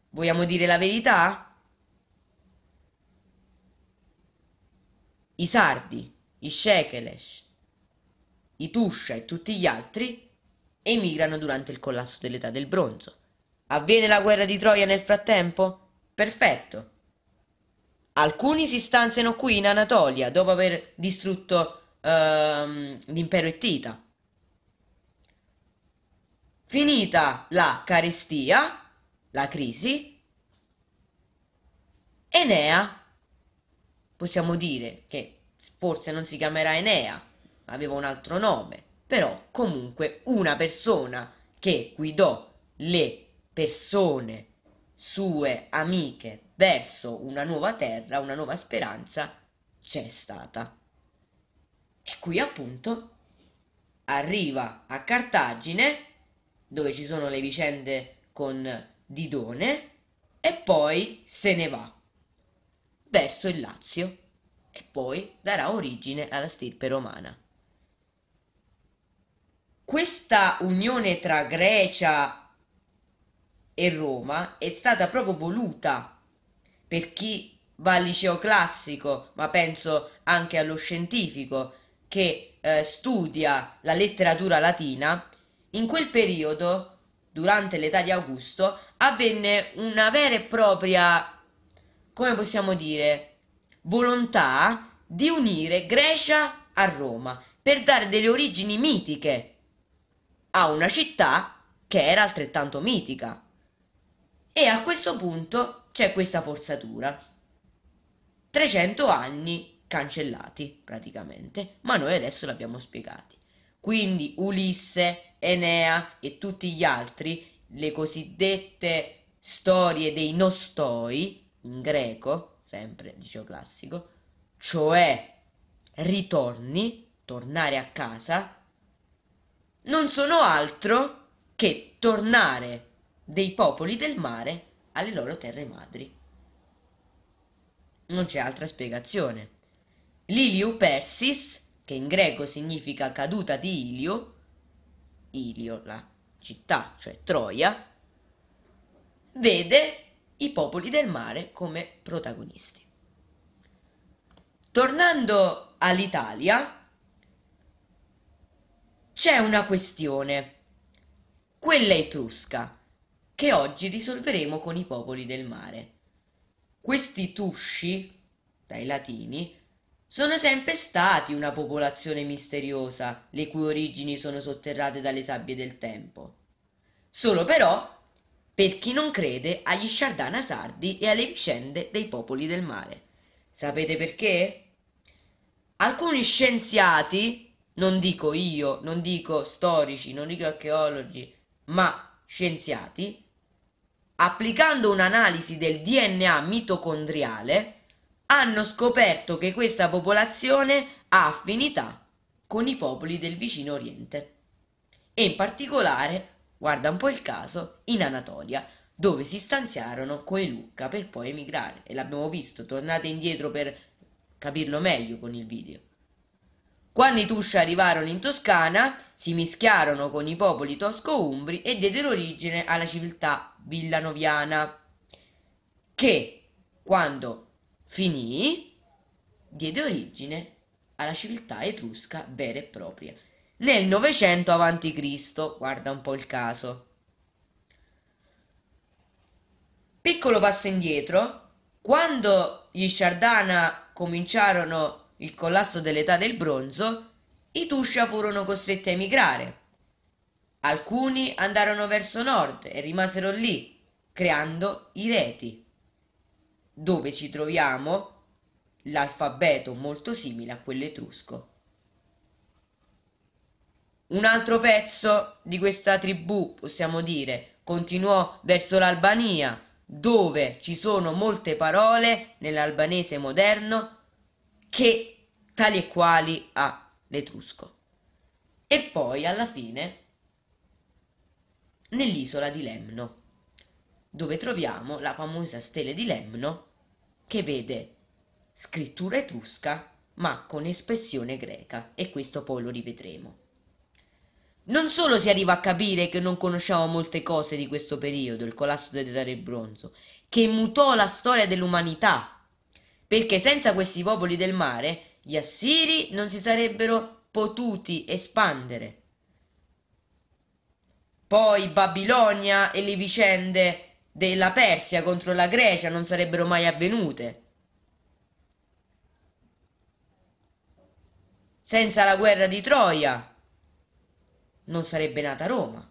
Vogliamo dire la verità? I Sardi, i Shekelesh, i Tuscia e tutti gli altri emigrano durante il collasso dell'età del bronzo. Avviene la guerra di Troia nel frattempo? Perfetto. Alcuni si stanziano qui in Anatolia dopo aver distrutto ehm, l'impero Ettita. Finita la carestia, la crisi, Enea, possiamo dire che forse non si chiamerà Enea, aveva un altro nome, però comunque una persona che guidò le persone sue amiche verso una nuova terra, una nuova speranza c'è stata. E qui appunto arriva a Cartagine, dove ci sono le vicende con Didone, e poi se ne va verso il Lazio e poi darà origine alla stirpe romana. Questa unione tra Grecia e Roma è stata proprio voluta per chi va al liceo classico, ma penso anche allo scientifico, che eh, studia la letteratura latina, in quel periodo, durante l'età di Augusto, avvenne una vera e propria, come possiamo dire, volontà di unire Grecia a Roma per dare delle origini mitiche a una città che era altrettanto mitica. E a questo punto c'è questa forzatura. 300 anni cancellati praticamente, ma noi adesso l'abbiamo spiegati. Quindi Ulisse, Enea e tutti gli altri, le cosiddette storie dei nostoi, in greco, sempre liceo classico, cioè ritorni, tornare a casa, non sono altro che tornare dei popoli del mare alle loro terre madri. Non c'è altra spiegazione. L'Iliu Persis, che in greco significa caduta di Ilio, Ilio, la città, cioè Troia, vede i popoli del mare come protagonisti. Tornando all'Italia, c'è una questione, quella etrusca, che oggi risolveremo con i popoli del mare. Questi Tusci, dai latini, sono sempre stati una popolazione misteriosa, le cui origini sono sotterrate dalle sabbie del tempo. Solo però per chi non crede agli sciardana sardi e alle vicende dei popoli del mare. Sapete perché? Alcuni scienziati, non dico io, non dico storici, non dico archeologi, ma scienziati, applicando un'analisi del DNA mitocondriale, hanno scoperto che questa popolazione ha affinità con i popoli del vicino Oriente e in particolare, guarda un po' il caso, in Anatolia, dove si stanziarono con i Lucca per poi emigrare e l'abbiamo visto, tornate indietro per capirlo meglio con il video. Quando i Tuscia arrivarono in Toscana, si mischiarono con i popoli tosco-umbri e diedero origine alla civiltà villanoviana, che quando finì diede origine alla civiltà etrusca vera e propria nel 900 a.C., guarda un po' il caso. Piccolo passo indietro, quando gli Shardana cominciarono il collasso dell'età del bronzo, i Tuscia furono costretti a emigrare Alcuni andarono verso nord e rimasero lì, creando i reti, dove ci troviamo l'alfabeto molto simile a quello etrusco. Un altro pezzo di questa tribù, possiamo dire, continuò verso l'Albania, dove ci sono molte parole nell'albanese moderno che tali e quali ha l'etrusco. E poi alla fine nell'isola di Lemno, dove troviamo la famosa stele di Lemno che vede scrittura etrusca ma con espressione greca e questo poi lo rivedremo. Non solo si arriva a capire che non conosciamo molte cose di questo periodo, il collasso dell'età del bronzo, che mutò la storia dell'umanità, perché senza questi popoli del mare gli Assiri non si sarebbero potuti espandere. Poi Babilonia e le vicende della Persia contro la Grecia non sarebbero mai avvenute. Senza la guerra di Troia non sarebbe nata Roma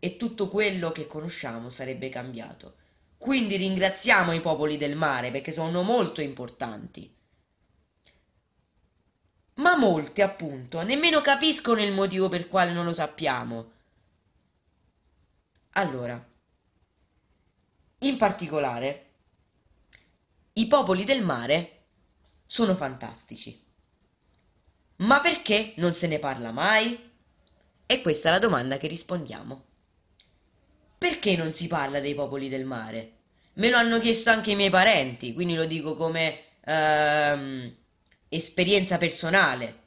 e tutto quello che conosciamo sarebbe cambiato. Quindi ringraziamo i popoli del mare perché sono molto importanti. Ma molti, appunto, nemmeno capiscono il motivo per quale non lo sappiamo. Allora, in particolare, i popoli del mare sono fantastici. Ma perché non se ne parla mai? E questa è la domanda che rispondiamo. Perché non si parla dei popoli del mare? Me lo hanno chiesto anche i miei parenti, quindi lo dico come ehm, esperienza personale.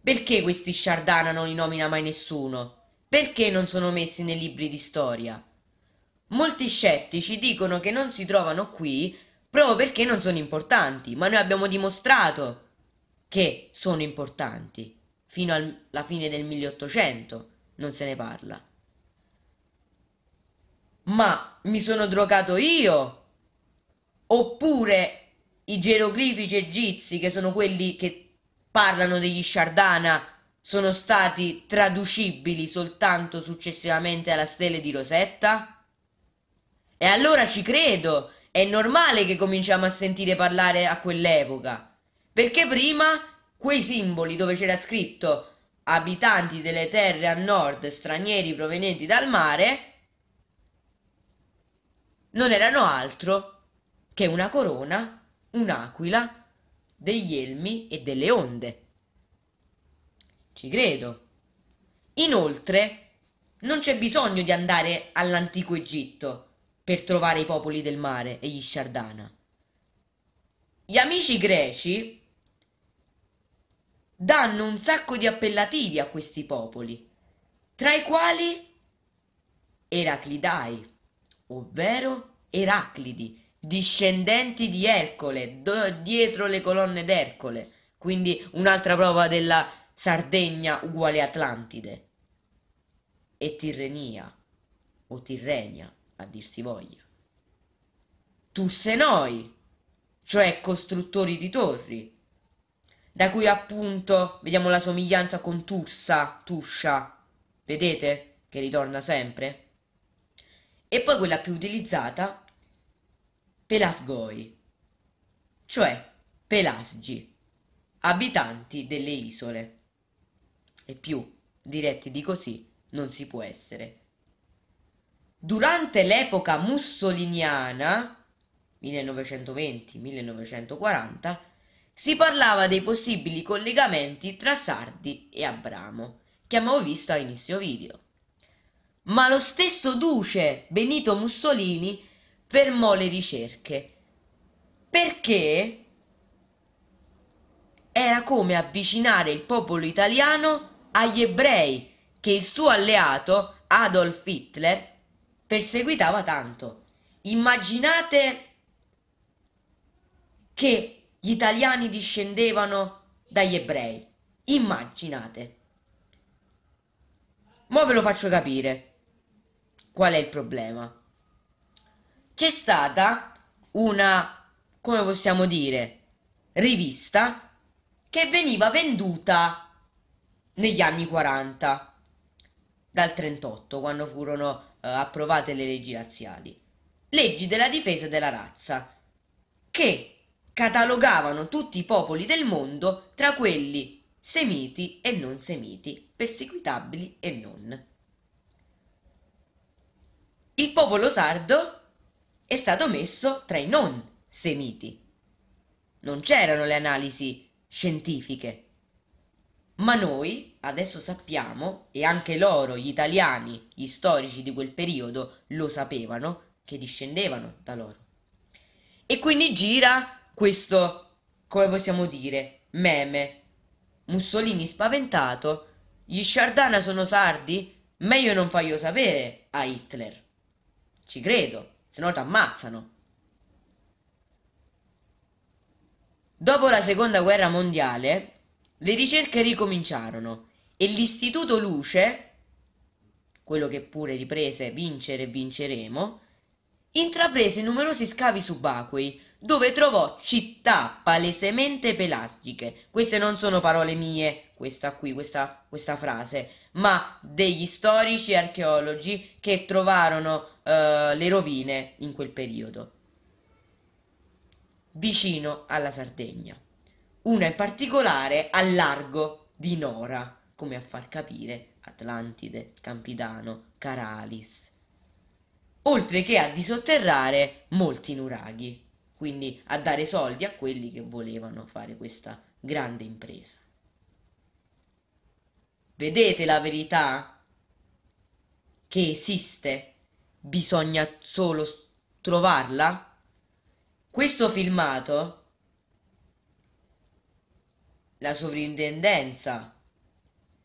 Perché questi sciardanano non li nomina mai nessuno? perché non sono messi nei libri di storia? Molti scettici dicono che non si trovano qui proprio perché non sono importanti, ma noi abbiamo dimostrato che sono importanti. Fino alla fine del 1800 non se ne parla. Ma mi sono drogato io? Oppure i geroglifici egizi, che sono quelli che parlano degli Sciardana sono stati traducibili soltanto successivamente alla stele di Rosetta? E allora ci credo, è normale che cominciamo a sentire parlare a quell'epoca, perché prima quei simboli dove c'era scritto abitanti delle terre a nord stranieri provenienti dal mare non erano altro che una corona, un'aquila, degli elmi e delle onde. Ci credo. Inoltre, non c'è bisogno di andare all'antico Egitto per trovare i popoli del mare e gli sciardana. Gli amici greci danno un sacco di appellativi a questi popoli, tra i quali Eraclidai, ovvero Eraclidi, discendenti di Ercole, dietro le colonne d'Ercole, quindi un'altra prova della Sardegna uguale Atlantide e Tirrenia o Tirrenia a dir si voglia. noi, cioè costruttori di torri, da cui appunto vediamo la somiglianza con Tursa, Tuscia, vedete che ritorna sempre. E poi quella più utilizzata, Pelasgoi, cioè Pelasgi, abitanti delle isole e più diretti di così non si può essere. Durante l'epoca mussoliniana, 1920-1940, si parlava dei possibili collegamenti tra Sardi e Abramo, che abbiamo visto a inizio video. Ma lo stesso duce Benito Mussolini fermò le ricerche perché era come avvicinare il popolo italiano agli ebrei che il suo alleato Adolf Hitler perseguitava tanto. Immaginate che gli italiani discendevano dagli ebrei. Immaginate. Ma ve lo faccio capire qual è il problema. C'è stata una, come possiamo dire, rivista che veniva venduta negli anni 40, dal 38, quando furono eh, approvate le leggi razziali. Leggi della difesa della razza, che catalogavano tutti i popoli del mondo tra quelli semiti e non semiti, perseguitabili e non. Il popolo sardo è stato messo tra i non semiti. Non c'erano le analisi scientifiche ma noi adesso sappiamo, e anche loro, gli italiani, gli storici di quel periodo, lo sapevano, che discendevano da loro. E quindi gira questo, come possiamo dire, meme. Mussolini spaventato, gli sciardana sono sardi? Meglio non farglielo sapere a Hitler. Ci credo, se no ti ammazzano. Dopo la seconda guerra mondiale, le ricerche ricominciarono e l'Istituto Luce, quello che pure riprese Vincere e Vinceremo, intraprese numerosi scavi subacquei dove trovò città palesemente pelagiche. Queste non sono parole mie, questa qui, questa, questa frase, ma degli storici archeologi che trovarono eh, le rovine in quel periodo, vicino alla Sardegna una in particolare al largo di Nora, come a far capire Atlantide, Campidano, Caralis, oltre che a disotterrare molti nuraghi, quindi a dare soldi a quelli che volevano fare questa grande impresa. Vedete la verità? Che esiste? Bisogna solo trovarla? Questo filmato la sovrintendenza,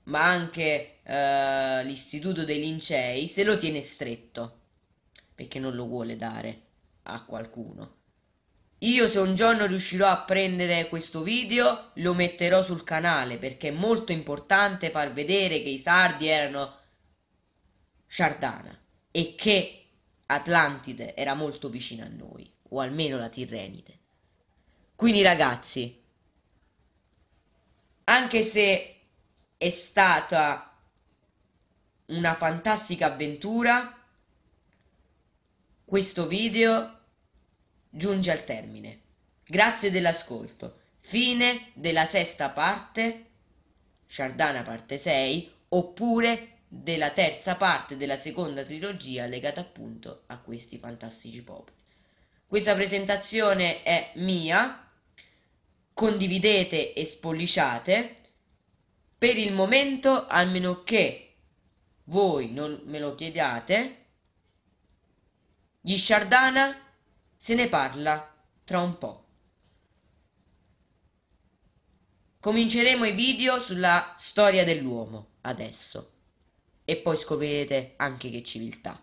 ma anche eh, l'istituto dei lincei, se lo tiene stretto, perché non lo vuole dare a qualcuno. Io se un giorno riuscirò a prendere questo video lo metterò sul canale perché è molto importante far vedere che i sardi erano Sciardana e che Atlantide era molto vicina a noi, o almeno la Tirrenide. Quindi ragazzi, anche se è stata una fantastica avventura, questo video giunge al termine. Grazie dell'ascolto. Fine della sesta parte, Sardana parte 6, oppure della terza parte della seconda trilogia legata appunto a questi fantastici popoli. Questa presentazione è mia, condividete e spolliciate per il momento almeno che voi non me lo chiediate gli Shardana se ne parla tra un po' cominceremo i video sulla storia dell'uomo adesso e poi scoprirete anche che civiltà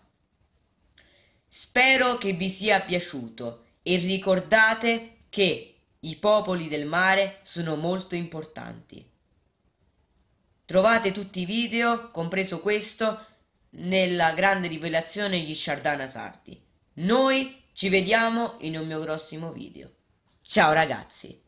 spero che vi sia piaciuto e ricordate che i popoli del mare sono molto importanti. Trovate tutti i video, compreso questo, nella grande rivelazione di Sciardana Sardi. Noi ci vediamo in un mio prossimo video. Ciao ragazzi!